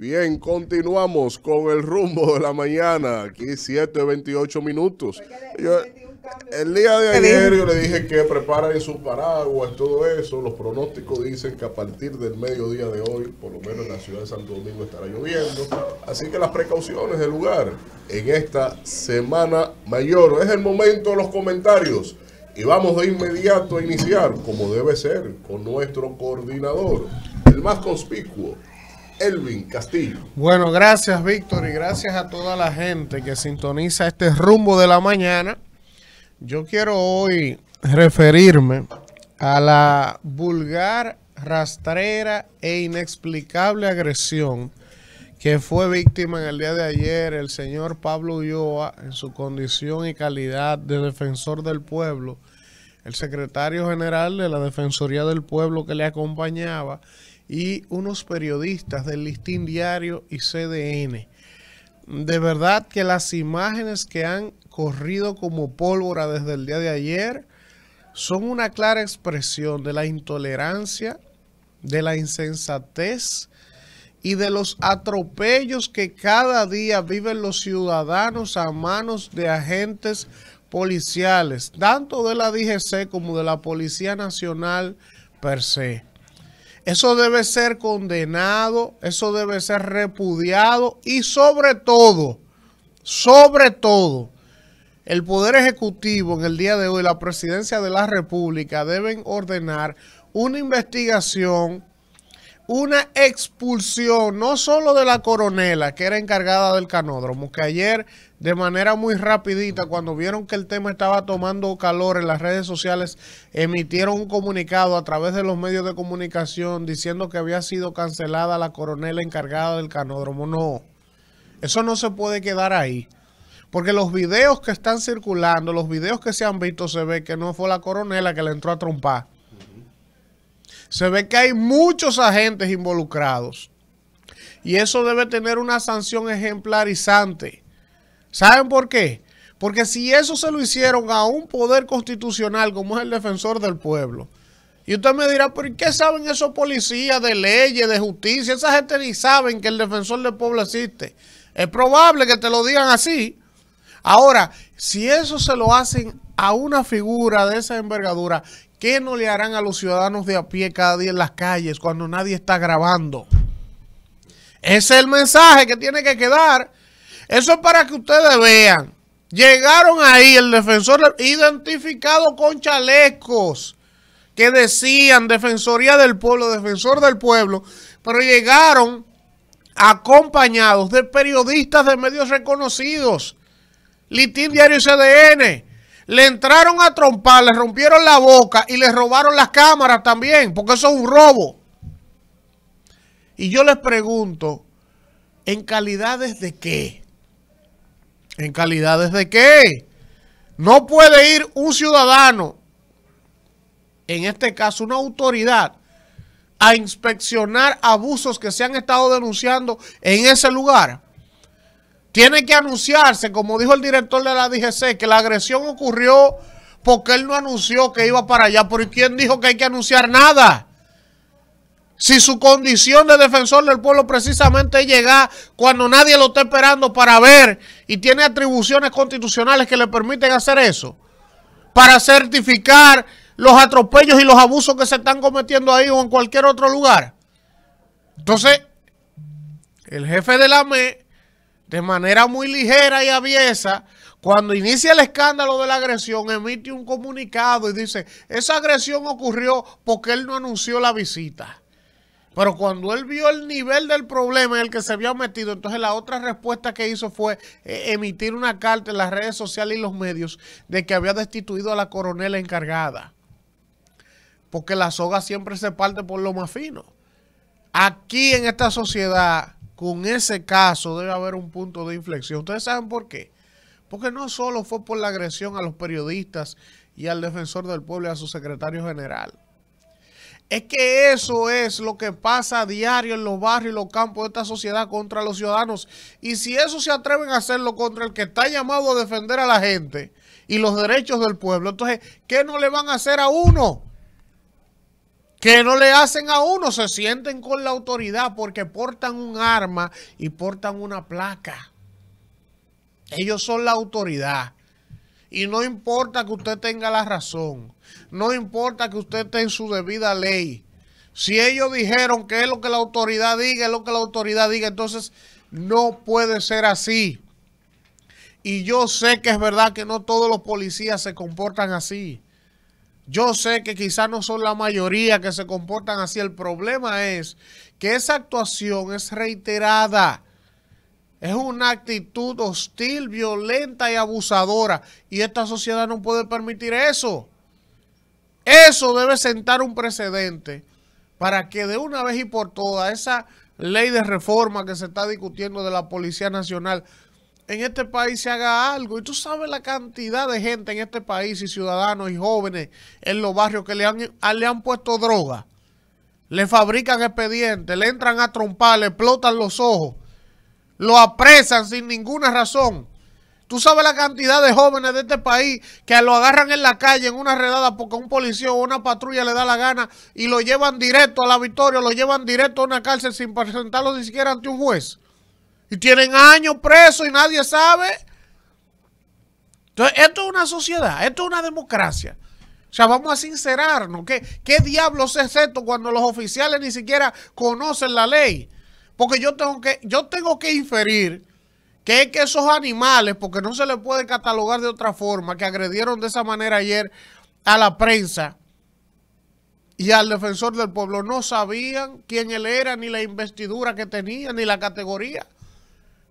Bien, continuamos con el rumbo de la mañana. Aquí 7, 28 minutos. el día de ayer yo le dije que preparen su paraguas, todo eso. Los pronósticos dicen que a partir del mediodía de hoy, por lo menos en la ciudad de Santo Domingo, estará lloviendo. Así que las precauciones del lugar en esta semana mayor. Es el momento de los comentarios. Y vamos de inmediato a iniciar, como debe ser, con nuestro coordinador, el más conspicuo, Elvin Castillo. Bueno, gracias Víctor y gracias a toda la gente que sintoniza este rumbo de la mañana. Yo quiero hoy referirme a la vulgar, rastrera e inexplicable agresión que fue víctima en el día de ayer el señor Pablo Ulloa en su condición y calidad de defensor del pueblo, el secretario general de la Defensoría del Pueblo que le acompañaba y unos periodistas del Listín Diario y CDN. De verdad que las imágenes que han corrido como pólvora desde el día de ayer son una clara expresión de la intolerancia, de la insensatez y de los atropellos que cada día viven los ciudadanos a manos de agentes policiales, tanto de la DGC como de la Policía Nacional per se. Eso debe ser condenado, eso debe ser repudiado y sobre todo, sobre todo, el Poder Ejecutivo en el día de hoy, la Presidencia de la República, deben ordenar una investigación, una expulsión, no solo de la coronela que era encargada del canódromo, que ayer de manera muy rapidita, cuando vieron que el tema estaba tomando calor en las redes sociales, emitieron un comunicado a través de los medios de comunicación diciendo que había sido cancelada la coronela encargada del canódromo. No, eso no se puede quedar ahí. Porque los videos que están circulando, los videos que se han visto, se ve que no fue la coronela que le entró a trompar. Se ve que hay muchos agentes involucrados. Y eso debe tener una sanción ejemplarizante ¿Saben por qué? Porque si eso se lo hicieron a un poder constitucional como es el defensor del pueblo, y usted me dirá, ¿por qué saben esos policías de leyes, de justicia? Esa gente ni saben que el defensor del pueblo existe. Es probable que te lo digan así. Ahora, si eso se lo hacen a una figura de esa envergadura, ¿qué no le harán a los ciudadanos de a pie cada día en las calles cuando nadie está grabando? Ese es el mensaje que tiene que quedar eso es para que ustedes vean. Llegaron ahí el defensor identificado con chalecos que decían Defensoría del Pueblo, Defensor del Pueblo, pero llegaron acompañados de periodistas de medios reconocidos, Litín Diario y CDN. Le entraron a trompar, le rompieron la boca y le robaron las cámaras también, porque eso es un robo. Y yo les pregunto, ¿en calidades de qué? En calidad de qué? No puede ir un ciudadano, en este caso una autoridad, a inspeccionar abusos que se han estado denunciando en ese lugar. Tiene que anunciarse, como dijo el director de la DGC, que la agresión ocurrió porque él no anunció que iba para allá. ¿Por quién dijo que hay que anunciar nada? si su condición de defensor del pueblo precisamente es llegar cuando nadie lo está esperando para ver y tiene atribuciones constitucionales que le permiten hacer eso, para certificar los atropellos y los abusos que se están cometiendo ahí o en cualquier otro lugar. Entonces, el jefe de la ME, de manera muy ligera y aviesa, cuando inicia el escándalo de la agresión, emite un comunicado y dice, esa agresión ocurrió porque él no anunció la visita. Pero cuando él vio el nivel del problema en el que se había metido, entonces la otra respuesta que hizo fue eh, emitir una carta en las redes sociales y los medios de que había destituido a la coronela encargada. Porque la soga siempre se parte por lo más fino. Aquí en esta sociedad, con ese caso, debe haber un punto de inflexión. ¿Ustedes saben por qué? Porque no solo fue por la agresión a los periodistas y al defensor del pueblo y a su secretario general es que eso es lo que pasa a diario en los barrios y los campos de esta sociedad contra los ciudadanos. Y si eso se atreven a hacerlo contra el que está llamado a defender a la gente y los derechos del pueblo, entonces, ¿qué no le van a hacer a uno? ¿Qué no le hacen a uno? Se sienten con la autoridad porque portan un arma y portan una placa. Ellos son la autoridad. Y no importa que usted tenga la razón, no importa que usted esté en su debida ley. Si ellos dijeron que es lo que la autoridad diga, es lo que la autoridad diga, entonces no puede ser así. Y yo sé que es verdad que no todos los policías se comportan así. Yo sé que quizás no son la mayoría que se comportan así. El problema es que esa actuación es reiterada es una actitud hostil, violenta y abusadora. Y esta sociedad no puede permitir eso. Eso debe sentar un precedente para que de una vez y por todas esa ley de reforma que se está discutiendo de la Policía Nacional en este país se haga algo. Y tú sabes la cantidad de gente en este país y ciudadanos y jóvenes en los barrios que le han, le han puesto droga. Le fabrican expedientes, le entran a trompar, le explotan los ojos lo apresan sin ninguna razón. Tú sabes la cantidad de jóvenes de este país que lo agarran en la calle en una redada porque un policía o una patrulla le da la gana y lo llevan directo a la victoria, lo llevan directo a una cárcel sin presentarlo ni siquiera ante un juez. Y tienen años presos y nadie sabe. Entonces, esto es una sociedad, esto es una democracia. O sea, vamos a sincerarnos. ¿Qué, qué diablos es esto cuando los oficiales ni siquiera conocen la ley? Porque yo tengo que, yo tengo que inferir que es que esos animales, porque no se les puede catalogar de otra forma, que agredieron de esa manera ayer a la prensa y al defensor del pueblo, no sabían quién él era, ni la investidura que tenía, ni la categoría.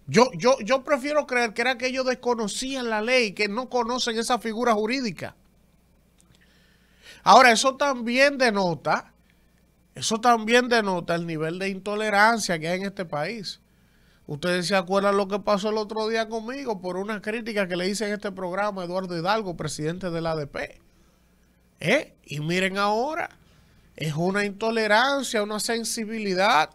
Yo, yo, yo prefiero creer que era que ellos desconocían la ley, que no conocen esa figura jurídica. Ahora, eso también denota eso también denota el nivel de intolerancia que hay en este país. Ustedes se acuerdan lo que pasó el otro día conmigo por una crítica que le hice en este programa a Eduardo Hidalgo, presidente del ADP. ¿Eh? Y miren ahora, es una intolerancia, una sensibilidad.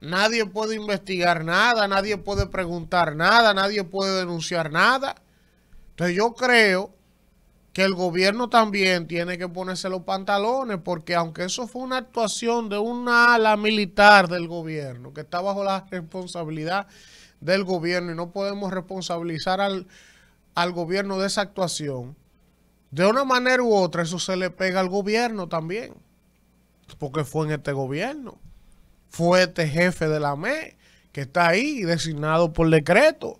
Nadie puede investigar nada, nadie puede preguntar nada, nadie puede denunciar nada. Entonces yo creo que el gobierno también tiene que ponerse los pantalones, porque aunque eso fue una actuación de una ala militar del gobierno, que está bajo la responsabilidad del gobierno y no podemos responsabilizar al, al gobierno de esa actuación, de una manera u otra eso se le pega al gobierno también, porque fue en este gobierno, fue este jefe de la ME que está ahí designado por decreto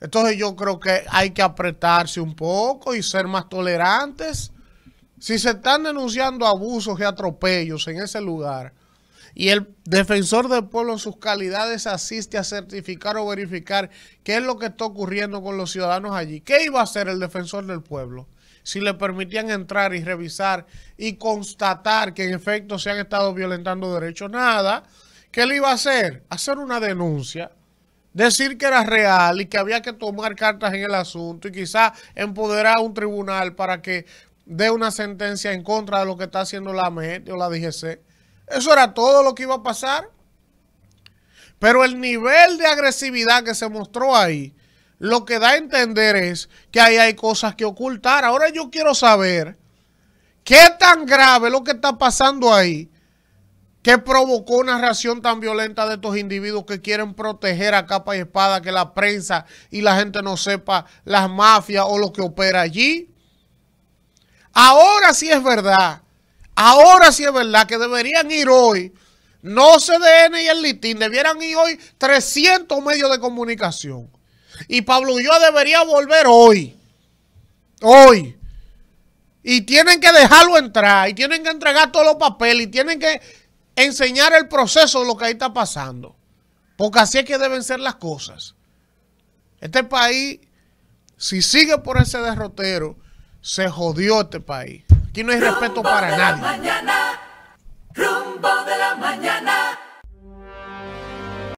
entonces yo creo que hay que apretarse un poco y ser más tolerantes. Si se están denunciando abusos y atropellos en ese lugar y el defensor del pueblo en sus calidades asiste a certificar o verificar qué es lo que está ocurriendo con los ciudadanos allí, ¿qué iba a hacer el defensor del pueblo? si le permitían entrar y revisar y constatar que en efecto se han estado violentando derechos, nada, ¿qué le iba a hacer? Hacer una denuncia decir que era real y que había que tomar cartas en el asunto y quizás empoderar a un tribunal para que dé una sentencia en contra de lo que está haciendo la MED o la DGC. Eso era todo lo que iba a pasar. Pero el nivel de agresividad que se mostró ahí, lo que da a entender es que ahí hay cosas que ocultar. Ahora yo quiero saber qué tan grave lo que está pasando ahí que provocó una reacción tan violenta de estos individuos que quieren proteger a capa y espada que la prensa y la gente no sepa las mafias o lo que opera allí? Ahora sí es verdad, ahora sí es verdad que deberían ir hoy, no CDN y el Litín, debieran ir hoy 300 medios de comunicación. Y Pablo Ulloa debería volver hoy, hoy. Y tienen que dejarlo entrar, y tienen que entregar todos los papeles, y tienen que enseñar el proceso de lo que ahí está pasando. Porque así es que deben ser las cosas. Este país, si sigue por ese derrotero, se jodió este país. Aquí no hay respeto para nadie.